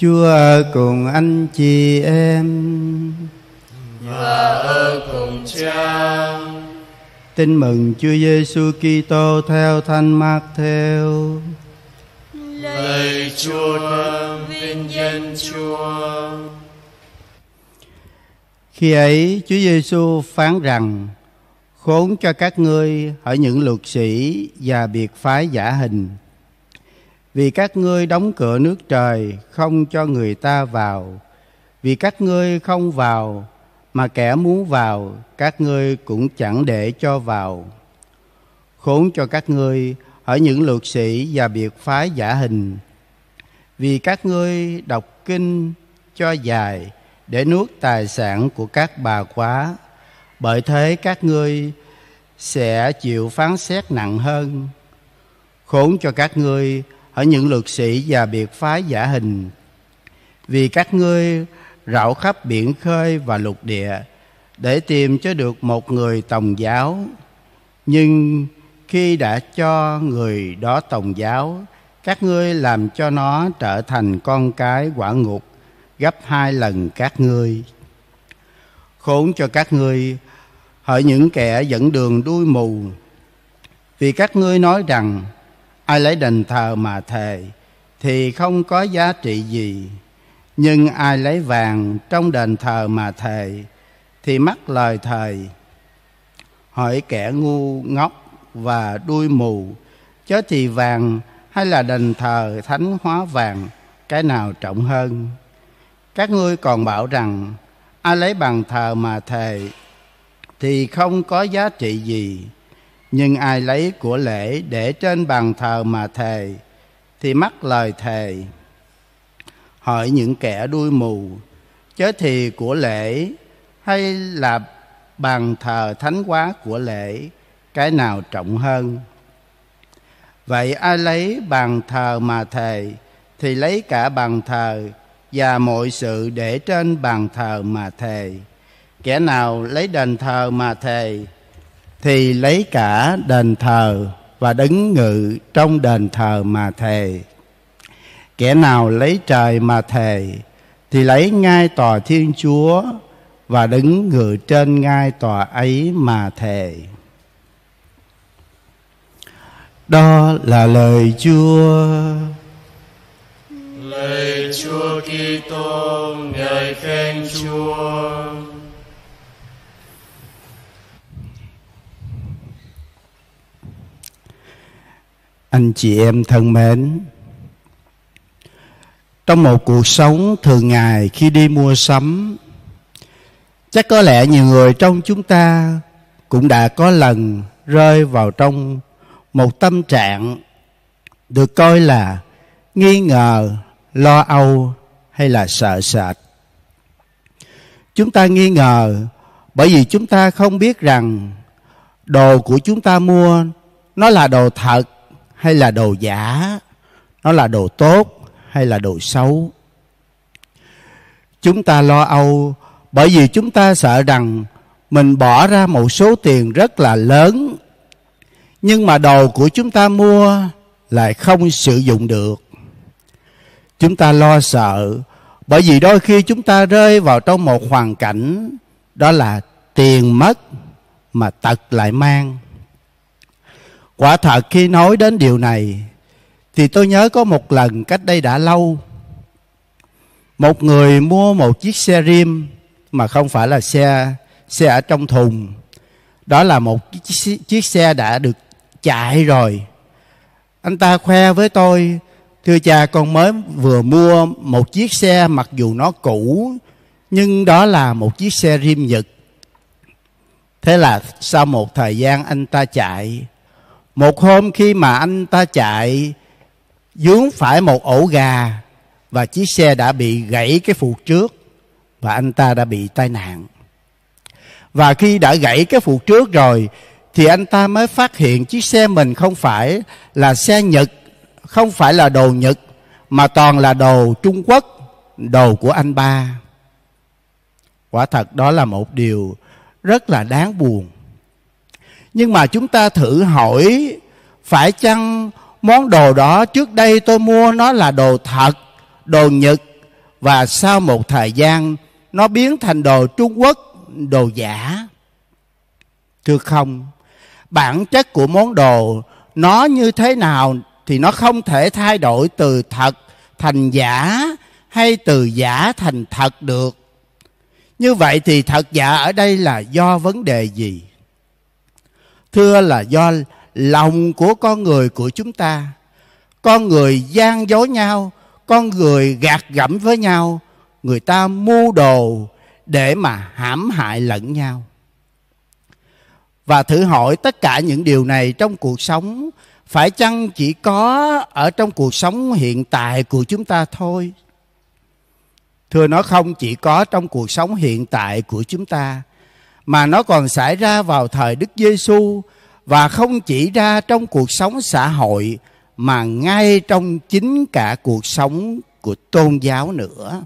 Chúa cùng anh chị em Và ở cùng cha Tin mừng Chúa Giêsu Kitô theo Thánh Mát theo Lời Chúa vinh danh Chúa Khi ấy Chúa Giêsu phán rằng Khốn cho các ngươi ở những luật sĩ và biệt phái giả hình vì các ngươi đóng cửa nước trời không cho người ta vào vì các ngươi không vào mà kẻ muốn vào các ngươi cũng chẳng để cho vào khốn cho các ngươi ở những lược sĩ và biệt phái giả hình vì các ngươi đọc kinh cho dài để nuốt tài sản của các bà quá bởi thế các ngươi sẽ chịu phán xét nặng hơn khốn cho các ngươi ở những lược sĩ và biệt phái giả hình vì các ngươi rảo khắp biển khơi và lục địa để tìm cho được một người tòng giáo nhưng khi đã cho người đó tòng giáo các ngươi làm cho nó trở thành con cái quả ngục gấp hai lần các ngươi khốn cho các ngươi hỡi những kẻ dẫn đường đuôi mù vì các ngươi nói rằng ai lấy đền thờ mà thề thì không có giá trị gì nhưng ai lấy vàng trong đền thờ mà thề thì mắc lời thề hỏi kẻ ngu ngốc và đuôi mù chớ thì vàng hay là đền thờ thánh hóa vàng cái nào trọng hơn các ngươi còn bảo rằng ai lấy bàn thờ mà thề thì không có giá trị gì nhưng ai lấy của lễ để trên bàn thờ mà thề thì mắc lời thề hỏi những kẻ đuôi mù chớ thì của lễ hay là bàn thờ thánh hóa của lễ cái nào trọng hơn vậy ai lấy bàn thờ mà thề thì lấy cả bàn thờ và mọi sự để trên bàn thờ mà thề kẻ nào lấy đền thờ mà thề thì lấy cả đền thờ và đứng ngự trong đền thờ mà thề kẻ nào lấy trời mà thề thì lấy ngai tòa thiên chúa và đứng ngự trên ngai tòa ấy mà thề đó là lời chúa lời chúa kitô ngài khen chúa anh chị em thân mến trong một cuộc sống thường ngày khi đi mua sắm chắc có lẽ nhiều người trong chúng ta cũng đã có lần rơi vào trong một tâm trạng được coi là nghi ngờ lo âu hay là sợ sệt chúng ta nghi ngờ bởi vì chúng ta không biết rằng đồ của chúng ta mua nó là đồ thật hay là đồ giả nó là đồ tốt hay là đồ xấu chúng ta lo âu bởi vì chúng ta sợ rằng mình bỏ ra một số tiền rất là lớn nhưng mà đồ của chúng ta mua lại không sử dụng được chúng ta lo sợ bởi vì đôi khi chúng ta rơi vào trong một hoàn cảnh đó là tiền mất mà tật lại mang quả thật khi nói đến điều này thì tôi nhớ có một lần cách đây đã lâu một người mua một chiếc xe rim mà không phải là xe xe ở trong thùng đó là một chiếc xe đã được chạy rồi anh ta khoe với tôi thưa cha con mới vừa mua một chiếc xe mặc dù nó cũ nhưng đó là một chiếc xe rim nhật thế là sau một thời gian anh ta chạy một hôm khi mà anh ta chạy vướng phải một ổ gà và chiếc xe đã bị gãy cái phuộc trước và anh ta đã bị tai nạn và khi đã gãy cái phuộc trước rồi thì anh ta mới phát hiện chiếc xe mình không phải là xe nhật không phải là đồ nhật mà toàn là đồ trung quốc đồ của anh ba quả thật đó là một điều rất là đáng buồn nhưng mà chúng ta thử hỏi phải chăng món đồ đó trước đây tôi mua nó là đồ thật đồ nhật và sau một thời gian nó biến thành đồ trung quốc đồ giả thưa không bản chất của món đồ nó như thế nào thì nó không thể thay đổi từ thật thành giả hay từ giả thành thật được như vậy thì thật giả ở đây là do vấn đề gì thưa là do lòng của con người của chúng ta con người gian dối nhau con người gạt gẫm với nhau người ta mưu đồ để mà hãm hại lẫn nhau và thử hỏi tất cả những điều này trong cuộc sống phải chăng chỉ có ở trong cuộc sống hiện tại của chúng ta thôi thưa nó không chỉ có trong cuộc sống hiện tại của chúng ta mà nó còn xảy ra vào thời Đức Giêsu và không chỉ ra trong cuộc sống xã hội mà ngay trong chính cả cuộc sống của tôn giáo nữa.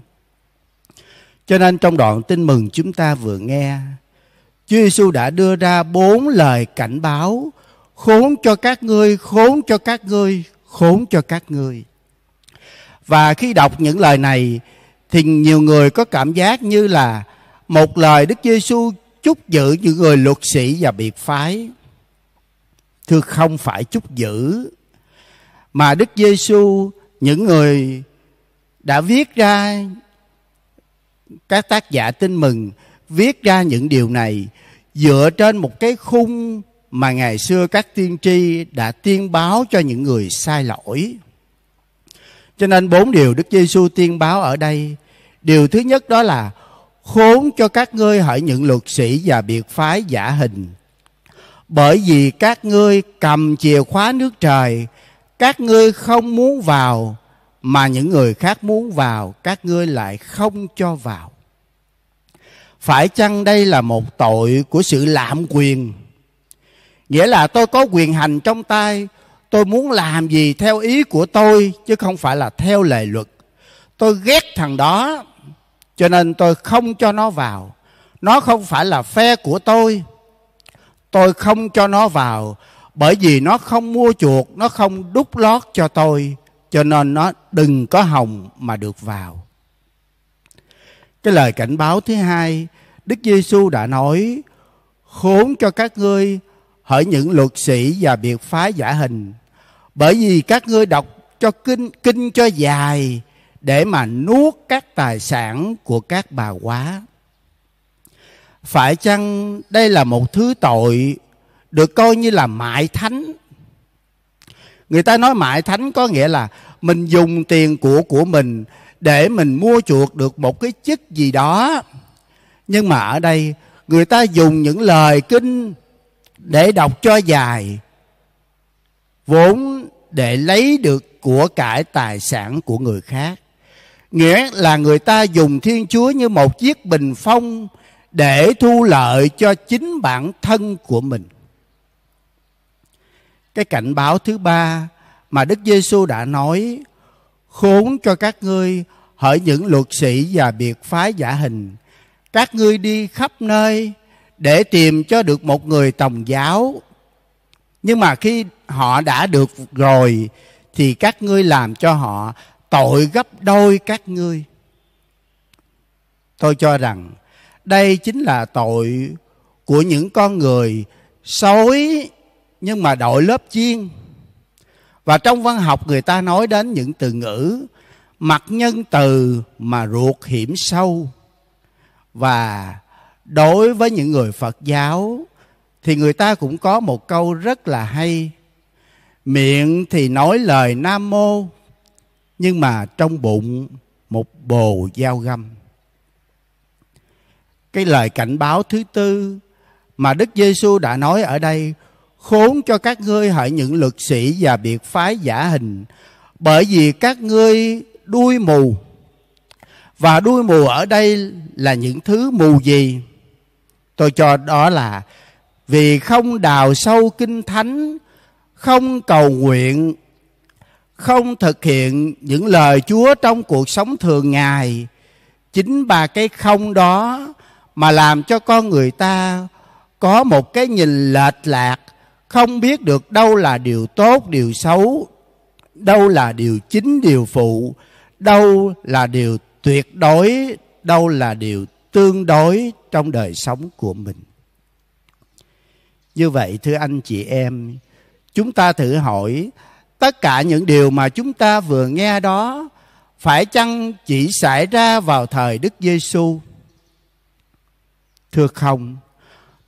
Cho nên trong đoạn tin mừng chúng ta vừa nghe, Chúa Giêsu đã đưa ra bốn lời cảnh báo: khốn cho các ngươi, khốn cho các ngươi, khốn cho các ngươi. Và khi đọc những lời này thì nhiều người có cảm giác như là một lời Đức Giêsu chúc giữ những người luật sĩ và biệt phái thưa không phải chúc giữ mà Đức Giêsu những người đã viết ra các tác giả tin mừng viết ra những điều này dựa trên một cái khung mà ngày xưa các tiên tri đã tiên báo cho những người sai lỗi. Cho nên bốn điều Đức Giêsu tiên báo ở đây, điều thứ nhất đó là khốn cho các ngươi hỡi những luật sĩ và biệt phái giả hình bởi vì các ngươi cầm chìa khóa nước trời các ngươi không muốn vào mà những người khác muốn vào các ngươi lại không cho vào phải chăng đây là một tội của sự lạm quyền nghĩa là tôi có quyền hành trong tay tôi muốn làm gì theo ý của tôi chứ không phải là theo lề luật tôi ghét thằng đó cho nên tôi không cho nó vào nó không phải là phe của tôi tôi không cho nó vào bởi vì nó không mua chuộc nó không đúc lót cho tôi cho nên nó đừng có hồng mà được vào cái lời cảnh báo thứ hai đức giêsu đã nói khốn cho các ngươi hỡi những luật sĩ và biệt phái giả hình bởi vì các ngươi đọc cho kinh kinh cho dài để mà nuốt các tài sản của các bà quá phải chăng đây là một thứ tội được coi như là mại thánh người ta nói mại thánh có nghĩa là mình dùng tiền của của mình để mình mua chuộc được một cái chức gì đó nhưng mà ở đây người ta dùng những lời kinh để đọc cho dài vốn để lấy được của cải tài sản của người khác nghĩa là người ta dùng thiên chúa như một chiếc bình phong để thu lợi cho chính bản thân của mình cái cảnh báo thứ ba mà đức giêsu đã nói khốn cho các ngươi hỡi những luật sĩ và biệt phái giả hình các ngươi đi khắp nơi để tìm cho được một người tòng giáo nhưng mà khi họ đã được rồi thì các ngươi làm cho họ tội gấp đôi các ngươi tôi cho rằng đây chính là tội của những con người sói nhưng mà đội lớp chiên và trong văn học người ta nói đến những từ ngữ mặt nhân từ mà ruột hiểm sâu và đối với những người phật giáo thì người ta cũng có một câu rất là hay miệng thì nói lời nam mô nhưng mà trong bụng một bồ dao găm. Cái lời cảnh báo thứ tư mà Đức Giêsu đã nói ở đây, khốn cho các ngươi hỡi những luật sĩ và biệt phái giả hình, bởi vì các ngươi đuôi mù. Và đuôi mù ở đây là những thứ mù gì? Tôi cho đó là vì không đào sâu kinh thánh, không cầu nguyện không thực hiện những lời Chúa trong cuộc sống thường ngày chính bà cái không đó mà làm cho con người ta có một cái nhìn lệch lạc không biết được đâu là điều tốt điều xấu đâu là điều chính điều phụ đâu là điều tuyệt đối đâu là điều tương đối trong đời sống của mình như vậy thưa anh chị em chúng ta thử hỏi tất cả những điều mà chúng ta vừa nghe đó phải chăng chỉ xảy ra vào thời Đức Giêsu? Thưa không,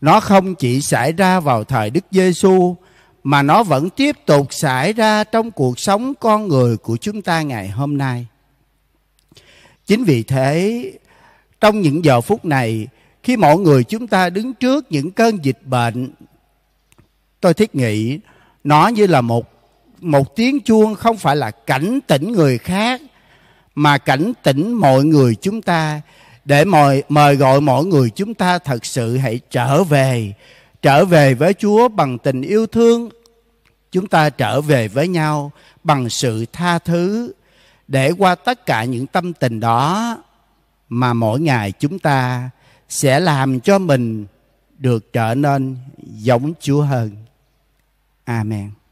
nó không chỉ xảy ra vào thời Đức Giêsu mà nó vẫn tiếp tục xảy ra trong cuộc sống con người của chúng ta ngày hôm nay. Chính vì thế, trong những giờ phút này, khi mọi người chúng ta đứng trước những cơn dịch bệnh, tôi thiết nghĩ nó như là một một tiếng chuông không phải là cảnh tỉnh người khác mà cảnh tỉnh mọi người chúng ta để mời mời gọi mọi người chúng ta thật sự hãy trở về trở về với Chúa bằng tình yêu thương chúng ta trở về với nhau bằng sự tha thứ để qua tất cả những tâm tình đó mà mỗi ngày chúng ta sẽ làm cho mình được trở nên giống Chúa hơn. Amen.